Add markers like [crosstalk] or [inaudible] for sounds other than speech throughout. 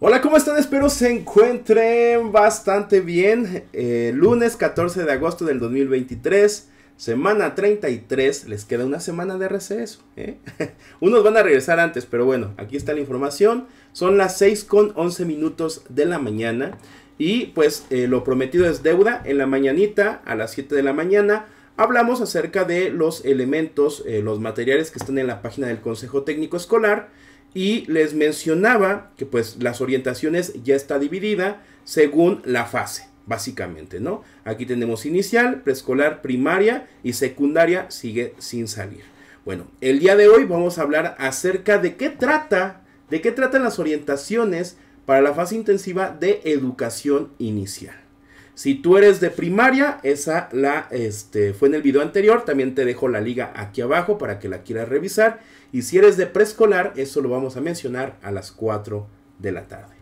Hola, ¿cómo están? Espero se encuentren bastante bien. Eh, lunes 14 de agosto del 2023, semana 33. Les queda una semana de receso. ¿eh? [laughs] Unos van a regresar antes, pero bueno, aquí está la información. Son las 6 con 11 minutos de la mañana. Y pues eh, lo prometido es deuda. En la mañanita, a las 7 de la mañana, hablamos acerca de los elementos, los materiales que están en la página del Consejo Técnico Escolar y les mencionaba que pues las orientaciones ya está dividida según la fase, básicamente, ¿no? Aquí tenemos inicial, preescolar, primaria y secundaria sigue sin salir. Bueno, el día de hoy vamos a hablar acerca de qué trata, de qué tratan las orientaciones para la fase intensiva de educación inicial. Si tú eres de primaria, esa la este, fue en el video anterior. También te dejo la liga aquí abajo para que la quieras revisar. Y si eres de preescolar, eso lo vamos a mencionar a las 4 de la tarde.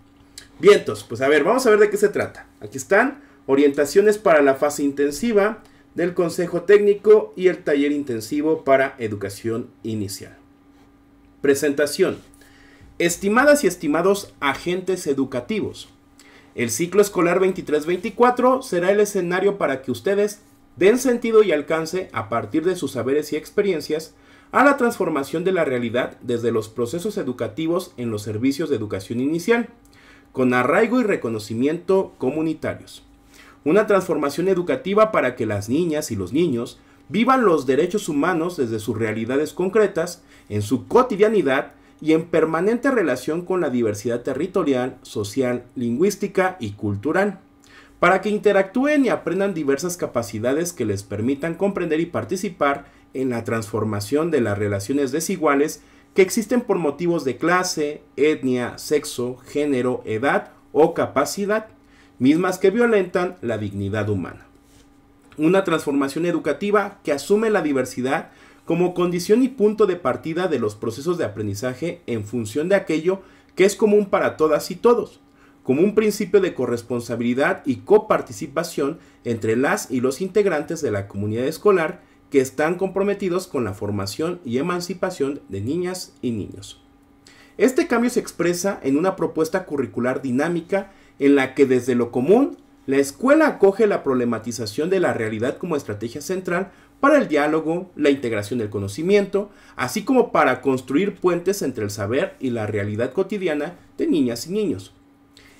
Vientos, pues a ver, vamos a ver de qué se trata. Aquí están orientaciones para la fase intensiva del Consejo Técnico y el taller intensivo para educación inicial. Presentación. Estimadas y estimados agentes educativos. El ciclo escolar 23-24 será el escenario para que ustedes den sentido y alcance, a partir de sus saberes y experiencias, a la transformación de la realidad desde los procesos educativos en los servicios de educación inicial, con arraigo y reconocimiento comunitarios. Una transformación educativa para que las niñas y los niños vivan los derechos humanos desde sus realidades concretas, en su cotidianidad, y en permanente relación con la diversidad territorial, social, lingüística y cultural, para que interactúen y aprendan diversas capacidades que les permitan comprender y participar en la transformación de las relaciones desiguales que existen por motivos de clase, etnia, sexo, género, edad o capacidad, mismas que violentan la dignidad humana. Una transformación educativa que asume la diversidad como condición y punto de partida de los procesos de aprendizaje en función de aquello que es común para todas y todos, como un principio de corresponsabilidad y coparticipación entre las y los integrantes de la comunidad escolar que están comprometidos con la formación y emancipación de niñas y niños. Este cambio se expresa en una propuesta curricular dinámica en la que desde lo común la escuela acoge la problematización de la realidad como estrategia central para el diálogo, la integración del conocimiento, así como para construir puentes entre el saber y la realidad cotidiana de niñas y niños.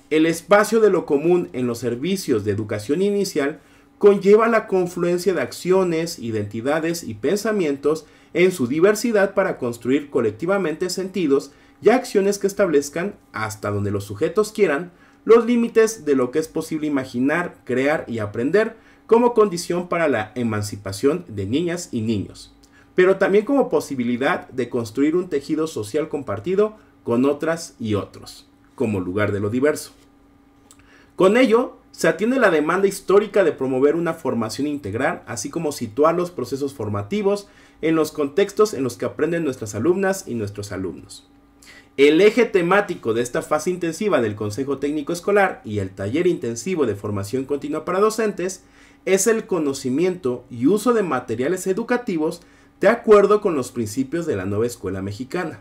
El espacio de lo común en los servicios de educación inicial conlleva la confluencia de acciones, identidades y pensamientos en su diversidad para construir colectivamente sentidos y acciones que establezcan, hasta donde los sujetos quieran, los límites de lo que es posible imaginar, crear y aprender como condición para la emancipación de niñas y niños, pero también como posibilidad de construir un tejido social compartido con otras y otros, como lugar de lo diverso. Con ello, se atiende la demanda histórica de promover una formación integral, así como situar los procesos formativos en los contextos en los que aprenden nuestras alumnas y nuestros alumnos. El eje temático de esta fase intensiva del Consejo Técnico Escolar y el taller intensivo de formación continua para docentes es el conocimiento y uso de materiales educativos de acuerdo con los principios de la nueva escuela mexicana.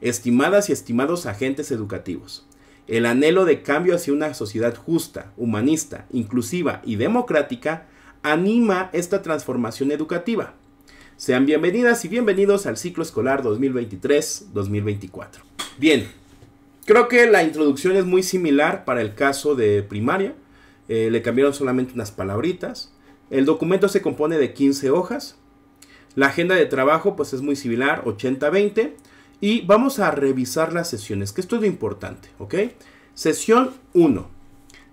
Estimadas y estimados agentes educativos, el anhelo de cambio hacia una sociedad justa, humanista, inclusiva y democrática anima esta transformación educativa. Sean bienvenidas y bienvenidos al ciclo escolar 2023-2024. Bien, creo que la introducción es muy similar para el caso de primaria, eh, le cambiaron solamente unas palabritas. El documento se compone de 15 hojas. La agenda de trabajo pues es muy similar, 80-20. Y vamos a revisar las sesiones, que esto es lo importante, ¿ok? Sesión 1.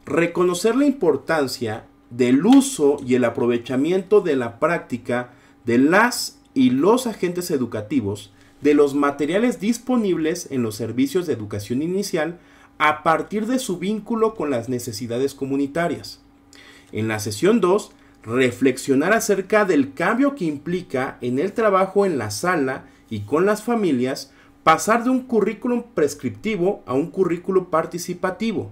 Reconocer la importancia del uso y el aprovechamiento de la práctica de las y los agentes educativos de los materiales disponibles en los servicios de educación inicial a partir de su vínculo con las necesidades comunitarias. En la sesión 2, reflexionar acerca del cambio que implica en el trabajo en la sala y con las familias pasar de un currículum prescriptivo a un currículum participativo.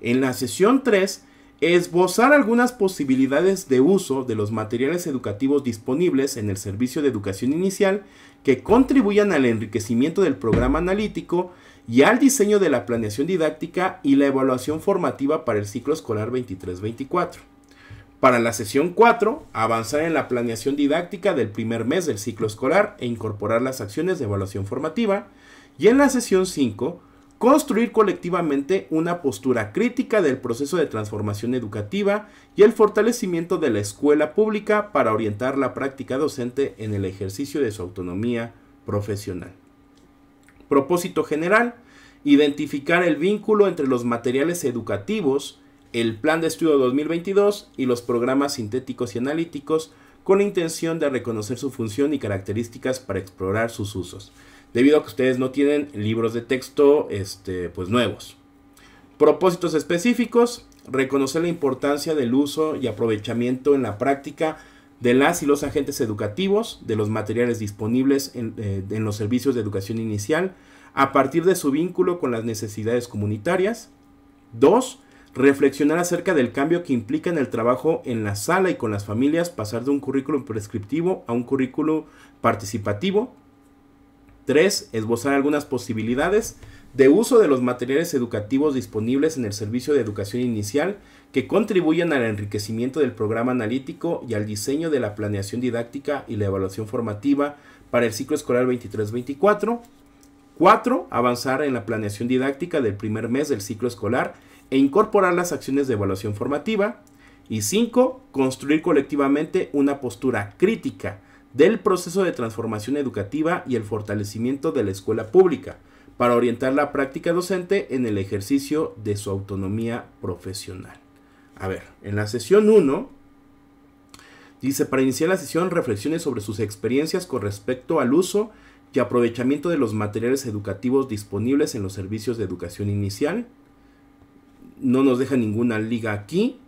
En la sesión 3, esbozar algunas posibilidades de uso de los materiales educativos disponibles en el servicio de educación inicial que contribuyan al enriquecimiento del programa analítico y al diseño de la planeación didáctica y la evaluación formativa para el ciclo escolar 23-24. Para la sesión 4, avanzar en la planeación didáctica del primer mes del ciclo escolar e incorporar las acciones de evaluación formativa. Y en la sesión 5, construir colectivamente una postura crítica del proceso de transformación educativa y el fortalecimiento de la escuela pública para orientar la práctica docente en el ejercicio de su autonomía profesional. Propósito general, identificar el vínculo entre los materiales educativos, el Plan de Estudio 2022 y los programas sintéticos y analíticos con la intención de reconocer su función y características para explorar sus usos, debido a que ustedes no tienen libros de texto este, pues, nuevos. Propósitos específicos, reconocer la importancia del uso y aprovechamiento en la práctica de las y los agentes educativos, de los materiales disponibles eh, en, los servicios de educación inicial, a partir de su vínculo con las necesidades comunitarias. 2. Reflexionar acerca del cambio que implica en el trabajo en la sala y con las familias pasar de un currículum prescriptivo a un currículum participativo. 3. Esbozar algunas posibilidades de uso de los materiales educativos disponibles en el servicio de educación inicial que contribuyan al enriquecimiento del programa analítico y al diseño de la planeación didáctica y la evaluación formativa para el ciclo escolar 23-24. 4. Avanzar en la planeación didáctica del primer mes del ciclo escolar e incorporar las acciones de evaluación formativa. Y 5. Construir colectivamente una postura crítica del proceso de transformación educativa y el fortalecimiento de la escuela pública para orientar la práctica docente en el ejercicio de su autonomía profesional. A ver, en la sesión 1 dice, para iniciar la sesión, reflexiones sobre sus experiencias con respecto al uso y aprovechamiento de los materiales educativos disponibles en los servicios de educación inicial. No nos deja ninguna liga aquí.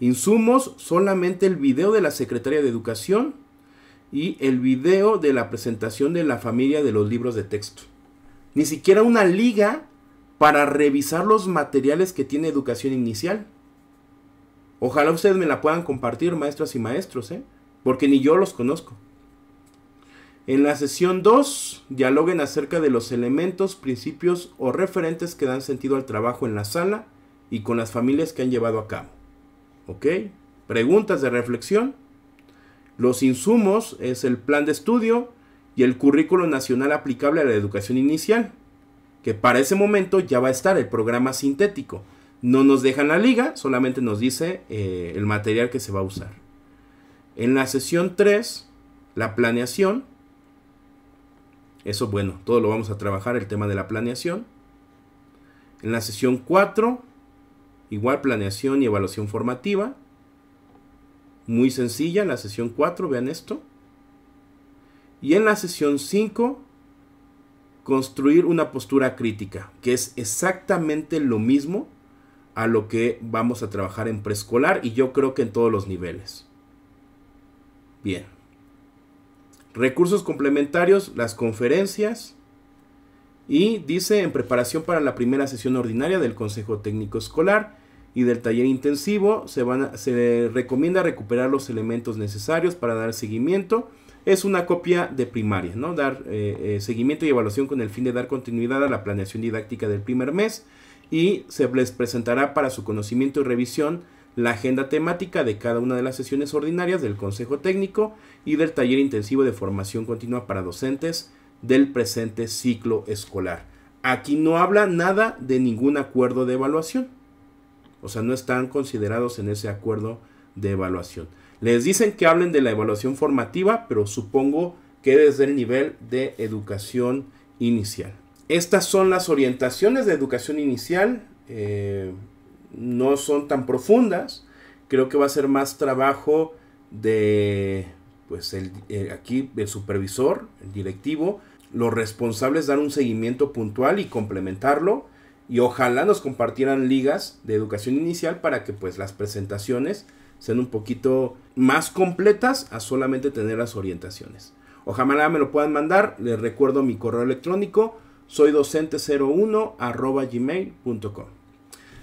Insumos, solamente el video de la Secretaría de Educación y el video de la presentación de la familia de los libros de texto ni siquiera una liga para revisar los materiales que tiene educación inicial. Ojalá ustedes me la puedan compartir, maestras y maestros, ¿eh? porque ni yo los conozco. En la sesión 2, dialoguen acerca de los elementos, principios o referentes que dan sentido al trabajo en la sala y con las familias que han llevado a cabo. ¿Ok? Preguntas de reflexión. Los insumos es el plan de estudio, y el currículo nacional aplicable a la educación inicial, que para ese momento ya va a estar el programa sintético. No nos dejan la liga, solamente nos dice eh, el material que se va a usar. En la sesión 3, la planeación. Eso bueno, todo lo vamos a trabajar, el tema de la planeación. En la sesión 4, igual planeación y evaluación formativa. Muy sencilla, en la sesión 4, vean esto. Y en la sesión 5, construir una postura crítica, que es exactamente lo mismo a lo que vamos a trabajar en preescolar y yo creo que en todos los niveles. Bien. Recursos complementarios, las conferencias. Y dice, en preparación para la primera sesión ordinaria del Consejo Técnico Escolar y del taller intensivo, se, se recomienda recuperar los elementos necesarios para dar seguimiento es una copia de primaria, ¿no? Dar eh, eh, seguimiento y evaluación con el fin de dar continuidad a la planeación didáctica del primer mes y se les presentará para su conocimiento y revisión la agenda temática de cada una de las sesiones ordinarias del Consejo Técnico y del taller intensivo de formación continua para docentes del presente ciclo escolar. Aquí no habla nada de ningún acuerdo de evaluación. O sea, no están considerados en ese acuerdo de evaluación. Les dicen que hablen de la evaluación formativa, pero supongo que desde el nivel de educación inicial. Estas son las orientaciones de educación inicial. Eh, no son tan profundas. Creo que va a ser más trabajo de, pues el, eh, aquí el supervisor, el directivo, los responsables dar un seguimiento puntual y complementarlo. Y ojalá nos compartieran ligas de educación inicial para que pues las presentaciones sean un poquito más completas a solamente tener las orientaciones. Ojalá me lo puedan mandar, les recuerdo mi correo electrónico, soy docente01 arroba gmail.com.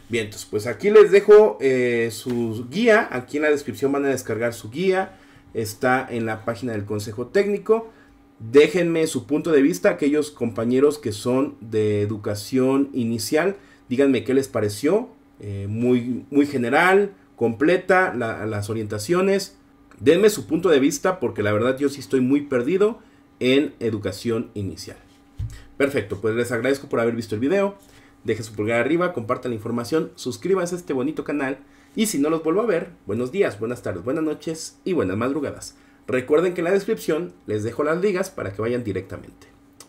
Bien, pues aquí les dejo eh, su guía, aquí en la descripción van a descargar su guía, está en la página del Consejo Técnico. Déjenme su punto de vista, aquellos compañeros que son de educación inicial, díganme qué les pareció, eh, muy, muy general, completa las orientaciones. Denme su punto de vista porque la verdad yo sí estoy muy perdido en educación inicial. Perfecto, pues les agradezco por haber visto el video. Dejen su pulgar arriba, compartan la información, suscríbanse a este bonito canal. Y si no los vuelvo a ver, buenos días, buenas tardes, buenas noches y buenas madrugadas. Recuerden que en la descripción les dejo las ligas para que vayan directamente.